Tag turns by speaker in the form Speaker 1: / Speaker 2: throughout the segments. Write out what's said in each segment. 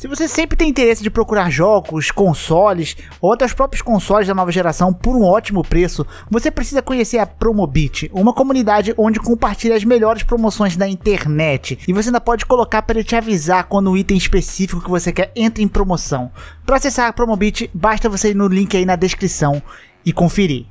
Speaker 1: Se você sempre tem interesse de procurar jogos, consoles ou até os próprios consoles da nova geração por um ótimo preço, você precisa conhecer a Promobit, uma comunidade onde compartilha as melhores promoções da internet e você ainda pode colocar para ele te avisar quando o item específico que você quer entra em promoção. Para acessar a Promobit, basta você ir no link aí na descrição e conferir.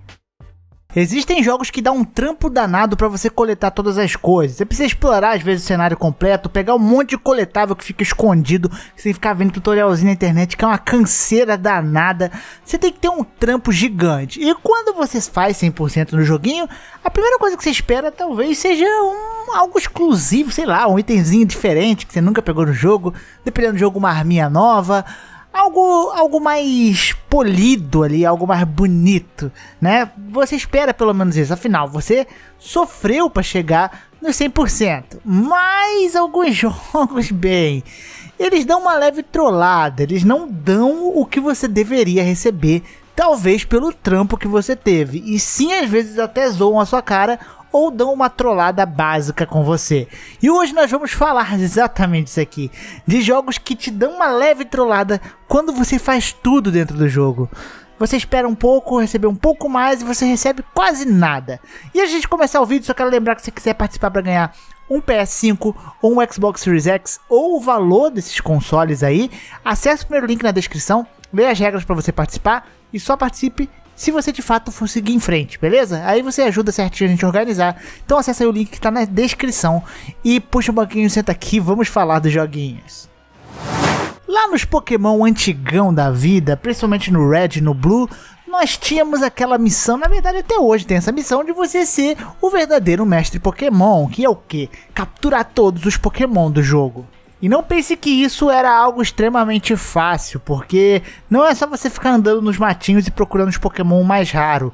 Speaker 1: Existem jogos que dá um trampo danado para você coletar todas as coisas. Você precisa explorar às vezes o cenário completo, pegar um monte de coletável que fica escondido, sem ficar vendo tutorialzinho na internet, que é uma canseira danada. Você tem que ter um trampo gigante. E quando você faz 100% no joguinho, a primeira coisa que você espera talvez seja um algo exclusivo, sei lá, um itemzinho diferente que você nunca pegou no jogo, dependendo do jogo uma arminha nova, algo, algo mais polido ali, algo mais bonito, né? Você espera pelo menos isso, afinal, você sofreu para chegar nos 100%, mas alguns jogos, bem, eles dão uma leve trollada, eles não dão o que você deveria receber, talvez pelo trampo que você teve, e sim, às vezes até zoam a sua cara ou dão uma trollada básica com você. E hoje nós vamos falar exatamente isso aqui, de jogos que te dão uma leve trollada quando você faz tudo dentro do jogo. Você espera um pouco, recebe um pouco mais e você recebe quase nada. E a gente começar o vídeo, só quero lembrar que se você quiser participar para ganhar um PS5 ou um Xbox Series X ou o valor desses consoles aí, acesse o primeiro link na descrição, leia as regras para você participar e só participe se você de fato for seguir em frente, beleza? Aí você ajuda certinho a gente a organizar. Então acessa aí o link que tá na descrição e puxa um banquinho, senta aqui, vamos falar dos joguinhos. Lá nos Pokémon antigão da vida, principalmente no Red e no Blue, nós tínhamos aquela missão, na verdade até hoje tem essa missão de você ser o verdadeiro mestre Pokémon, que é o quê? Capturar todos os Pokémon do jogo. E não pense que isso era algo extremamente fácil, porque não é só você ficar andando nos matinhos e procurando os Pokémon mais raros.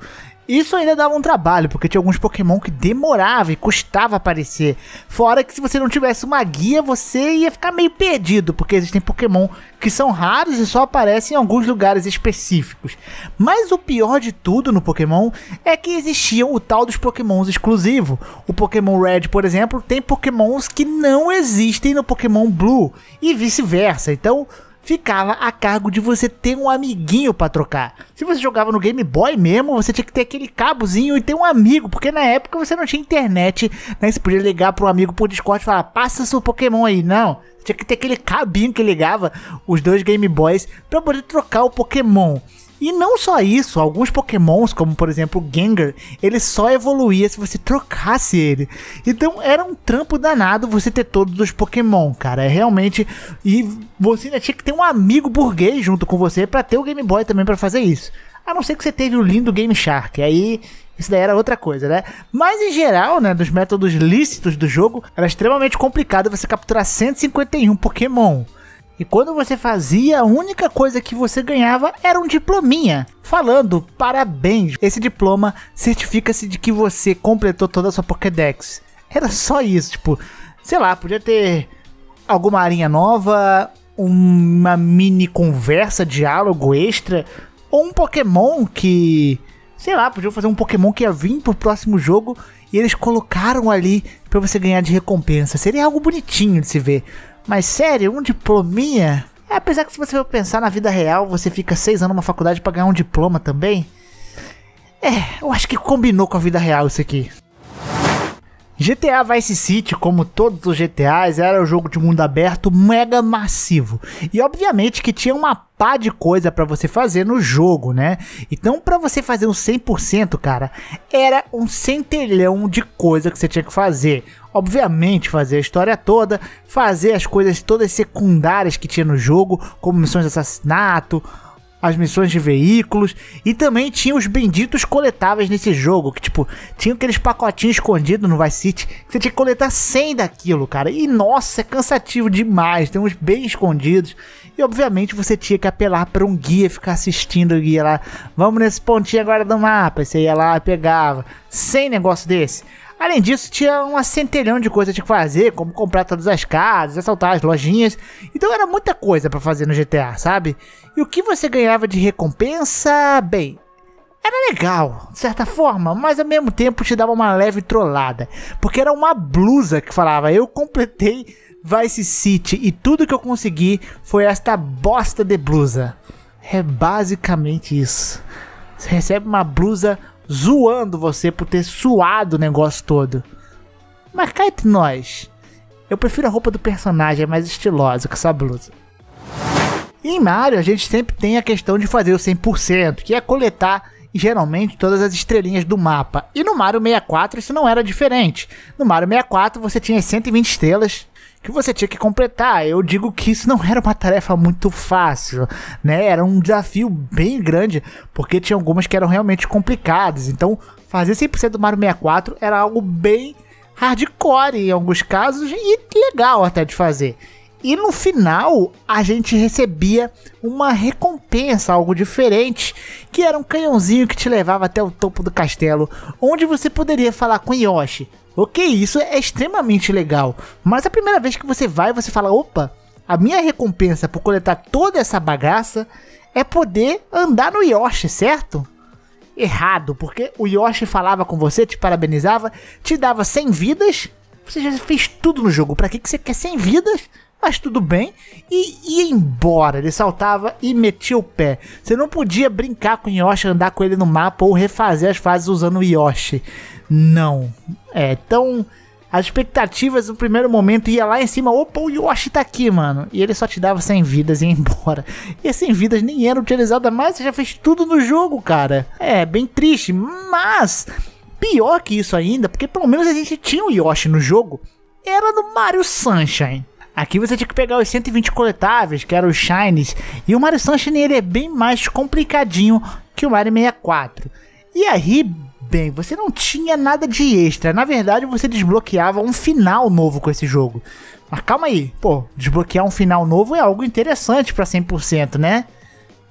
Speaker 1: Isso ainda dava um trabalho, porque tinha alguns Pokémon que demorava e custava aparecer. Fora que se você não tivesse uma guia, você ia ficar meio perdido, porque existem Pokémon que são raros e só aparecem em alguns lugares específicos. Mas o pior de tudo no Pokémon é que existiam o tal dos Pokémons exclusivo. O Pokémon Red, por exemplo, tem Pokémons que não existem no Pokémon Blue e vice-versa. Então, ficava a cargo de você ter um amiguinho para trocar. Se você jogava no Game Boy mesmo, você tinha que ter aquele cabozinho e ter um amigo, porque na época você não tinha internet, né? Você podia ligar para um amigo por Discord e falar: "Passa seu Pokémon aí". Não, tinha que ter aquele cabinho que ligava os dois Game Boys para poder trocar o Pokémon. E não só isso, alguns pokémons, como por exemplo o Gengar, ele só evoluía se você trocasse ele. Então era um trampo danado você ter todos os pokémon, cara. É realmente... E você ainda tinha que ter um amigo burguês junto com você para ter o Game Boy também para fazer isso. A não ser que você teve o lindo Game Shark, aí isso daí era outra coisa, né? Mas em geral, né, dos métodos lícitos do jogo, era extremamente complicado você capturar 151 Pokémon. E quando você fazia, a única coisa que você ganhava era um diplominha, falando parabéns. Esse diploma certifica-se de que você completou toda a sua Pokédex. Era só isso, tipo, sei lá, podia ter alguma arinha nova, uma mini conversa, diálogo extra, ou um Pokémon que, sei lá, podia fazer um Pokémon que ia vir pro próximo jogo e eles colocaram ali para você ganhar de recompensa. Seria algo bonitinho de se ver. Mas sério, um diplominha? É, apesar que se você for pensar na vida real, você fica seis anos numa faculdade para ganhar um diploma também. É, eu acho que combinou com a vida real isso aqui. GTA Vice City, como todos os GTAs, era um jogo de mundo aberto mega massivo. E obviamente que tinha uma pá de coisa para você fazer no jogo, né? Então, para você fazer um 100%, cara, era um centelhão de coisa que você tinha que fazer obviamente, fazer a história toda, fazer as coisas todas secundárias que tinha no jogo, como missões de assassinato, as missões de veículos e também tinha os benditos coletáveis nesse jogo, que tipo, tinha aqueles pacotinhos escondidos no Vice City, que você tinha que coletar 100 daquilo, cara. E nossa, é cansativo demais, tem uns bem escondidos. E obviamente você tinha que apelar para um guia, ficar assistindo o guia lá. Vamos nesse pontinho agora do mapa, e você ia lá e pegava. Sem negócio desse. Além disso, tinha uma centelhão de coisas de fazer, como comprar todas as casas, assaltar as lojinhas. Então era muita coisa para fazer no GTA, sabe? E o que você ganhava de recompensa? Bem, era legal, de certa forma, mas ao mesmo tempo te dava uma leve trollada, porque era uma blusa que falava: "Eu completei Vice City e tudo que eu consegui foi esta bosta de blusa". É basicamente isso. Você recebe uma blusa zoando você por ter suado o negócio todo. Mas cai entre nós, eu prefiro a roupa do personagem, é mais estilosa que essa blusa. em Mario, a gente sempre tem a questão de fazer o 100%, que é coletar geralmente todas as estrelinhas do mapa. E no Mario 64 isso não era diferente. No Mario 64 você tinha 120 estrelas, que você tinha que completar. Eu digo que isso não era uma tarefa muito fácil, né? Era um desafio bem grande, porque tinha algumas que eram realmente complicadas. Então, fazer 100% do Mario 64 era algo bem hardcore em alguns casos e legal até de fazer. E no final a gente recebia uma recompensa, algo diferente, que era um canhãozinho que te levava até o topo do castelo, onde você poderia falar com Yoshi Ok, isso é extremamente legal. Mas a primeira vez que você vai, você fala: opa, a minha recompensa por coletar toda essa bagaça é poder andar no Yoshi, certo? Errado, porque o Yoshi falava com você, te parabenizava, te dava 100 vidas. Você já fez tudo no jogo. Para que, que você quer 100 vidas? mas tudo bem, e ia embora. Ele saltava e metia o pé. Você não podia brincar com o Yoshi, andar com ele no mapa ou refazer as fases usando o Yoshi. Não. É, então as expectativas no primeiro momento ia lá em cima, opa, o Yoshi tá aqui, mano. E ele só te dava 100 vidas e ia embora. E as 100 vidas nem eram utilizadas mais, você já fez tudo no jogo, cara. É, bem triste, mas pior que isso ainda, porque pelo menos a gente tinha o Yoshi no jogo, era no Mario Sunshine. Aqui você tinha que pegar os 120 coletáveis, que eram os Shines, e o Mario Sunshine ele é bem mais complicadinho que o Mario 64. E aí, bem, você não tinha nada de extra. Na verdade, você desbloqueava um final novo com esse jogo. Mas calma aí, pô, desbloquear um final novo é algo interessante para 100%, né?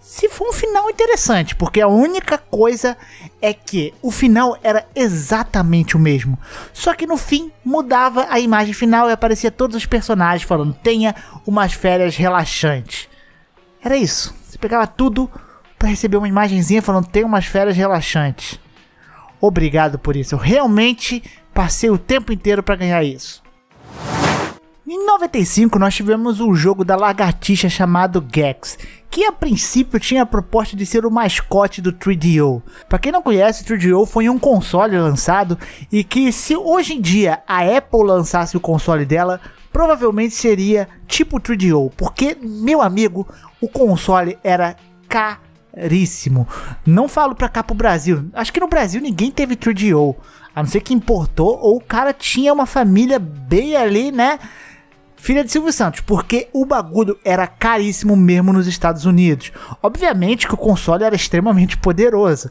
Speaker 1: se for um final interessante, porque a única coisa é que o final era exatamente o mesmo. Só que no fim mudava a imagem final e aparecia todos os personagens falando: tenha umas férias relaxantes. Era isso. Você pegava tudo para receber uma imagenzinha falando: tenha umas férias relaxantes. Obrigado por isso. Eu realmente passei o tempo inteiro para ganhar isso. Em 95 nós tivemos um jogo da lagartixa chamado Gex, que a princípio tinha a proposta de ser o mascote do 3DO. Para quem não conhece, o 3DO foi um console lançado e que se hoje em dia a Apple lançasse o console dela, provavelmente seria tipo 3DO, porque meu amigo, o console era caríssimo. Não falo para cá pro Brasil. Acho que no Brasil ninguém teve 3DO. A não ser que importou ou o cara tinha uma família bem ali, né? filha de Silvio Santos, porque o bagulho era caríssimo mesmo nos Estados Unidos. Obviamente que o console era extremamente poderoso,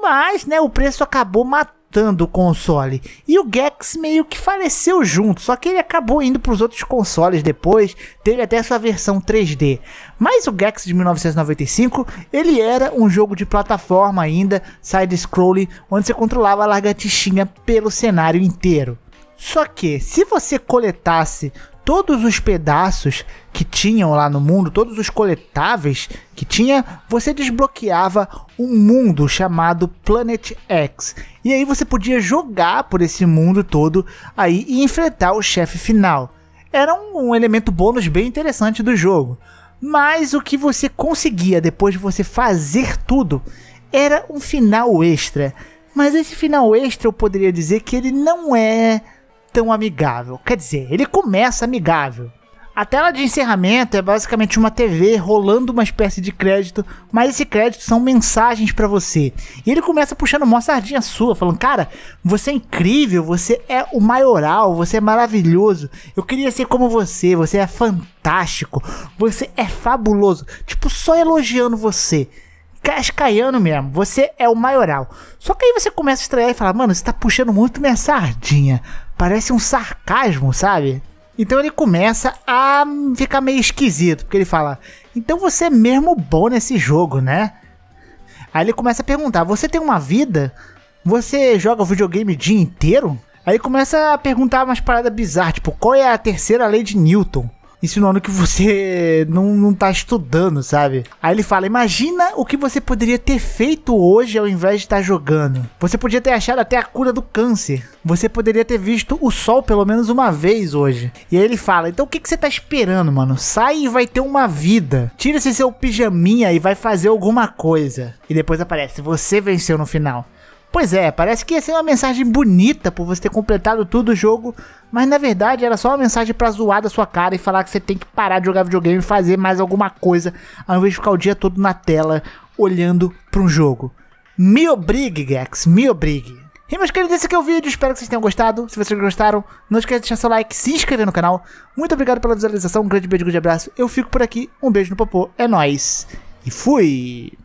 Speaker 1: mas né, o preço acabou matando o console. E o Gex meio que faleceu junto, só que ele acabou indo para os outros consoles depois, teve até sua versão 3D. Mas o Gex de 1995, ele era um jogo de plataforma ainda, side-scrolling, onde você controlava a lagartixinha pelo cenário inteiro. Só que, se você coletasse todos os pedaços que tinham lá no mundo, todos os coletáveis que tinha, você desbloqueava um mundo chamado Planet X. E aí você podia jogar por esse mundo todo aí e enfrentar o chefe final. Era um, elemento bônus bem interessante do jogo. Mas o que você conseguia depois de você fazer tudo era um final extra. Mas esse final extra eu poderia dizer que ele não é tão amigável. Quer dizer, ele começa amigável. A tela de encerramento é basicamente uma TV rolando uma espécie de crédito, mas esse crédito são mensagens para você. E ele começa puxando uma sardinha sua, falando: Cara, você é incrível, você é o maioral, você é maravilhoso, eu queria ser como você, você é fantástico, você é fabuloso. Tipo, só elogiando você cascaiano mesmo. Você é o maioral. Só que aí você começa a estranhar e fala mano, você tá puxando muito minha sardinha. Parece um sarcasmo, sabe? Então ele começa a ficar meio esquisito, porque ele fala: Então você é mesmo bom nesse jogo, né? Aí ele começa a perguntar: Você tem uma vida? Você joga videogame o dia inteiro? Aí começa a perguntar umas paradas bizarras, tipo: Qual é a terceira lei de Newton? insinuando que você não, não tá estudando, sabe? Aí ele fala: imagina o que você poderia ter feito hoje ao invés de estar tá jogando. Você podia ter achado até a cura do câncer. Você poderia ter visto o sol pelo menos uma vez hoje. E aí ele fala: então o que, que você tá esperando, mano? Sai e vai ter uma vida. Tira esse seu pijaminha e vai fazer alguma coisa. E depois aparece: você venceu no final. Pois é, parece que ia ser uma mensagem bonita por você ter completado tudo o jogo, mas na verdade era só uma mensagem pra zoar da sua cara e falar que você tem que parar de jogar videogame e fazer mais alguma coisa, ao invés de ficar o dia todo na tela olhando para um jogo. Me obrigue, Gex, me obrigue. E meus queridos, esse aqui é o vídeo, espero que vocês tenham gostado. Se vocês gostaram, não esqueça de deixar seu like, se inscrever no canal. Muito obrigado pela visualização, um grande beijo, um grande abraço. Eu fico por aqui, um beijo no popô, é nóis e fui!